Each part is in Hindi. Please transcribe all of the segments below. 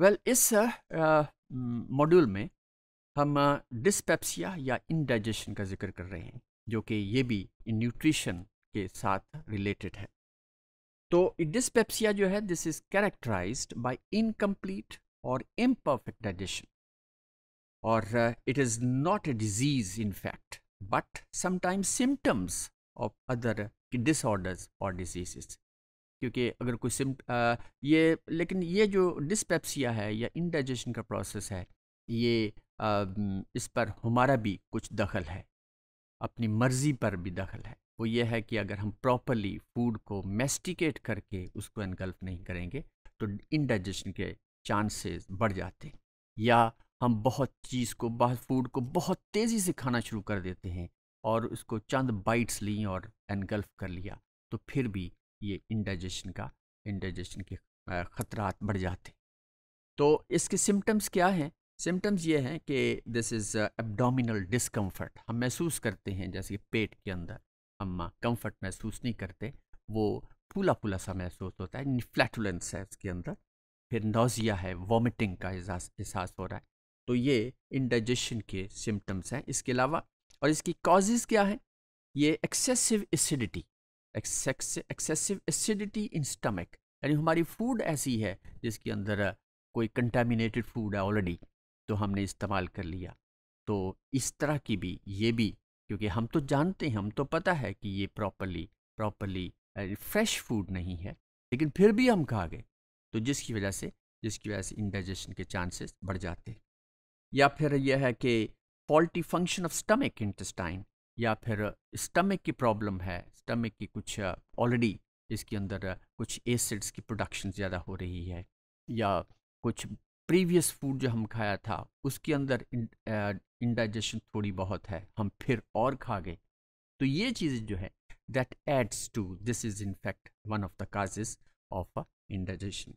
वेल well, इस मॉड्यूल में हम डिस्पेप्सिया या इनडाइजेशन का जिक्र कर रहे हैं जो कि ये भी न्यूट्रिशन के साथ रिलेटेड है तो डिस्पेप्सिया जो है this is characterised by incomplete और इम्परफेक्ट डाइजेशन और it is not a disease in fact but sometimes symptoms of other disorders और डिजीजेस क्योंकि अगर कोई सिम ये लेकिन ये जो डिस्पेप्सिया है या इनडाइजेशन का प्रोसेस है ये आ, इस पर हमारा भी कुछ दखल है अपनी मर्ज़ी पर भी दखल है वो ये है कि अगर हम प्रॉपरली फूड को मेस्टिकेट करके उसको इनगल्फ नहीं करेंगे तो इनडाइजेशन के चांसेस बढ़ जाते हैं या हम बहुत चीज़ को बहुत फूड को बहुत तेज़ी से खाना शुरू कर देते हैं और उसको चंद बाइट्स ली और एनगल्फ कर लिया तो फिर भी ये इंडाइजेशन का इंडाइजेशन के ख़तरा बढ़ जाते तो इसके सिम्टम्स क्या हैं सिम्टम्स ये हैं कि दिस इज़ एब्डोमिनल डिस्कम्फर्ट हम महसूस करते हैं जैसे कि पेट के अंदर हम कम्फर्ट महसूस नहीं करते वो फूला फूला सा महसूस होता है फ्लैटुलेंस है इसके अंदर फिर नोज़िया है वॉमिटिंग का एहसास हो रहा है तो ये इंडाइजेशन के सिम्टम्स हैं इसके अलावा और इसकी कॉजेज़ क्या हैं ये excessive acidity excessive acidity in stomach यानी हमारी फूड ऐसी है जिसके अंदर कोई कंटामिनेटेड फूड है ऑलरेडी तो हमने इस्तेमाल कर लिया तो इस तरह की भी ये भी क्योंकि हम तो जानते हैं हम तो पता है कि ये प्रॉपरली प्रॉपरली फ्रेश फूड नहीं है लेकिन फिर भी हम खा गए तो जिसकी वजह से जिसकी वजह से इंडाइजेशन के चांसेस बढ़ जाते हैं या फिर यह है कि faulty function of stomach intestine या फिर स्टमक की प्रॉब्लम है स्टमक की कुछ ऑलरेडी इसके अंदर कुछ एसिड्स की प्रोडक्शन ज़्यादा हो रही है या कुछ प्रीवियस फूड जो हम खाया था उसके अंदर इंडाइजेशन थोड़ी बहुत है हम फिर और खा गए तो ये चीज़ जो है that aids to this is in fact one of the causes of indigestion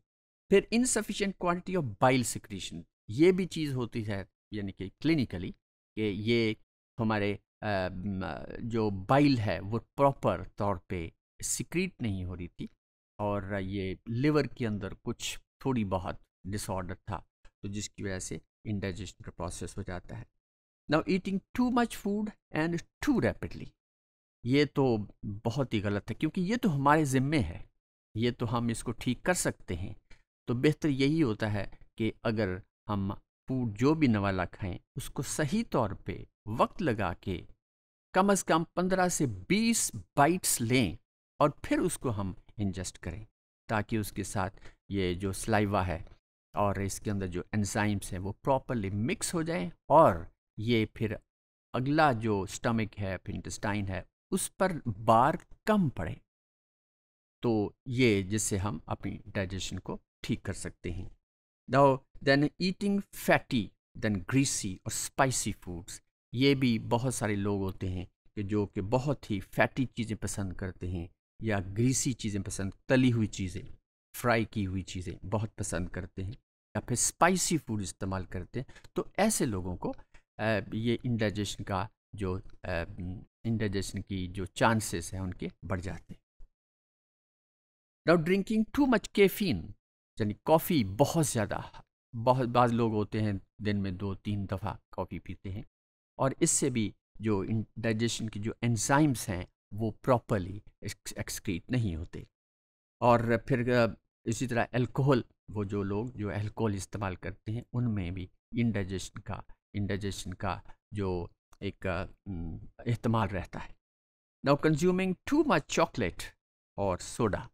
फिर insufficient quantity of bile secretion ये भी चीज़ होती है यानी कि क्लिनिकली कि ये हमारे जो बाइल है वो प्रॉपर तौर पे सिक्रीट नहीं हो रही थी और ये लिवर के अंदर कुछ थोड़ी बहुत डिसऑर्डर था तो जिसकी वजह से इंडाइजेशन का प्रोसेस हो जाता है now eating too much food and too rapidly ये तो बहुत ही गलत है क्योंकि ये तो हमारे ज़िम्मे है ये तो हम इसको ठीक कर सकते हैं तो बेहतर यही होता है कि अगर हम फूड जो भी नवाला खाएं उसको सही तौर पे वक्त लगा के कम अज कम 15 से 20 बाइट्स लें और फिर उसको हम इंजेस्ट करें ताकि उसके साथ ये जो स्लाइवा है और इसके अंदर जो एंजाइम्स हैं वो प्रॉपरली मिक्स हो जाएं और ये फिर अगला जो स्टमक है फिर इंटेस्टाइन है उस पर बार कम पड़े तो ये जिससे हम अपनी डाइजेशन को ठीक कर सकते हैं now then eating fatty then greasy और स्पाइसी फूड्स ये भी बहुत सारे लोग होते हैं कि जो कि बहुत ही फैटी चीज़ें पसंद करते हैं या ग्रीसी चीज़ें पसंद तली हुई चीज़ें फ्राई की हुई चीज़ें बहुत पसंद करते हैं या फिर स्पाइसी फूड इस्तेमाल करते हैं तो ऐसे लोगों को ये इंडाइजेशन का जो इंडाइजेशन की जो चांसेस हैं उनके बढ़ जाते हैं now drinking too much caffeine यानी कॉफ़ी बहुत ज़्यादा बहुत बाज लोग होते हैं दिन में दो तीन दफ़ा कॉफ़ी पीते हैं और इससे भी जो डाइजेशन की जो एंजाइम्स हैं वो प्रॉपरली एक्सक्रीट नहीं होते और फिर इसी तरह अल्कोहल वो जो लोग जो अल्कोहल इस्तेमाल करते हैं उनमें भी इंडाइजेशन का इंडाइजेशन का जो एक इस्तेमाल रहता है now consuming too much chocolate और soda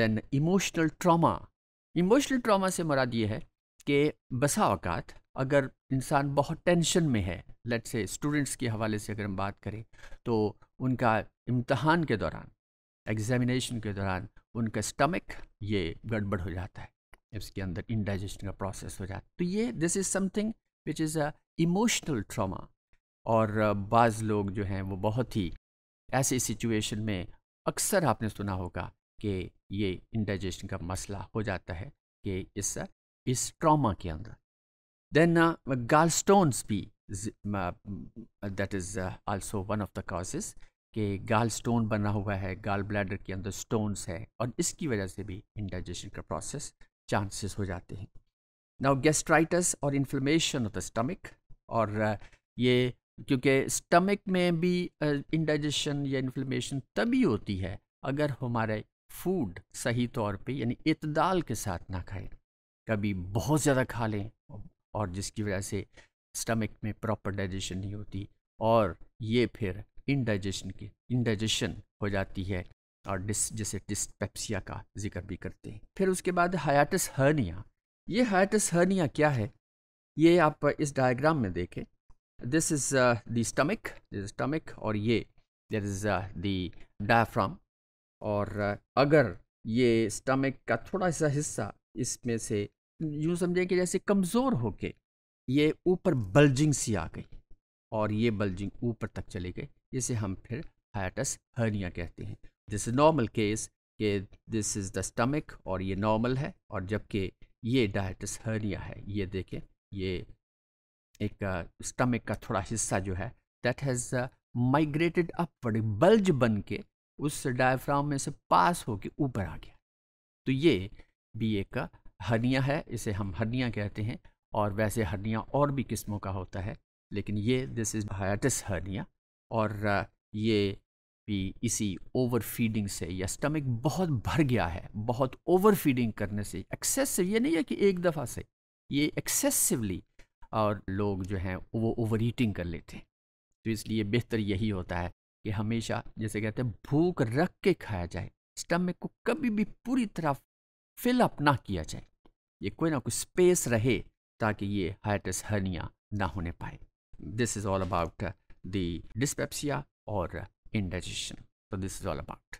then emotional trauma emotional trauma से मुराद ये है कि बसा अवकात अगर इंसान बहुत टेंशन में है लेट से स्टूडेंट्स के हवाले से अगर हम बात करें तो उनका इम्तहान के दौरान एग्जामिनेशन के दौरान उनका स्टमक ये गड़बड़ हो जाता है इसके अंदर इनडाइजेशन का प्रोसेस हो जाता है तो ये this is something which is a emotional trauma और बाज़ लोग जो हैं वो बहुत ही ऐसी सिचुएशन में अक्सर आपने सुना होगा कि ये इनडाइजेशन का मसला हो जाता है कि इस इस ट्रॉमा के अंदर Then uh, gallstones भी that is also one of the causes के गाल स्टोन बना हुआ है गाल ब्लैडर के अंदर स्टोन्स है और इसकी वजह से भी इंडाइजेशन का प्रोसेस चांसेस हो जाते हैं नाउ गैस्ट्राइटस और इन्फ्लेमेशन ऑफ द स्टमक और ये क्योंकि स्टमक में भी इंडाइजेशन या इन्फ्लेमेशन तभी होती है अगर हमारे फूड सही तौर पे यानी इतदाल के साथ ना खाएं कभी बहुत ज़्यादा खा लें और जिसकी वजह से स्टमक में प्रॉपर डाइजेशन नहीं होती और ये फिर इनडाइजेशन की इनडाइजेशन हो जाती है और डिस जैसे डिस्पेप्सिया का जिक्र भी करते हैं फिर उसके बाद हायाटस हर्निया ये हयाटस हर्निया क्या है ये आप इस डायग्राम में देखें this is the stomach this stomach और ये दर इज़ द डायफ्राम और uh, अगर ये स्टमक का थोड़ा सा हिस्सा इसमें से यूं समझें कि जैसे कमज़ोर होके ये ऊपर बल्जिंग सी आ गई और ये बल्जिंग ऊपर तक चली गई जिसे हम फिर हायटस हर्निया कहते हैं दिस इज़ नॉर्मल केस कि दिस इज़ द स्टमक और ये नॉर्मल है और जबकि ये डायटस हर्निया है ये देखें ये एक स्टमक का थोड़ा हिस्सा जो है that has migrated upward bulge बन के उस डायफ्राम में से पास होके ऊपर आ गया तो ये भी एक हर्निया है इसे हम हर्निया कहते हैं और वैसे हर्निया और भी किस्मों का होता है लेकिन ये दिस इज़ हायाटिस हर्निया और ये भी इसी ओवर फीडिंग से या स्टमक बहुत भर गया है बहुत ओवर फीडिंग करने से एक्सेसिव ये नहीं है कि एक दफ़ा से ये एक्सेसिवली और लोग जो हैं वो ओवर ईटिंग कर लेते हैं तो इसलिए बेहतर यही होता है कि हमेशा जैसे कहते हैं भूख रख के खाया जाए स्टमक को कभी भी पूरी तरह फिल अप ना किया जाए ये कोई ना कोई स्पेस रहे ताकि ये हाइटस हर्निया ना होने पाए this is all about the dyspepsia और इनडाइजेशन तो दिस इज ऑल अबाउट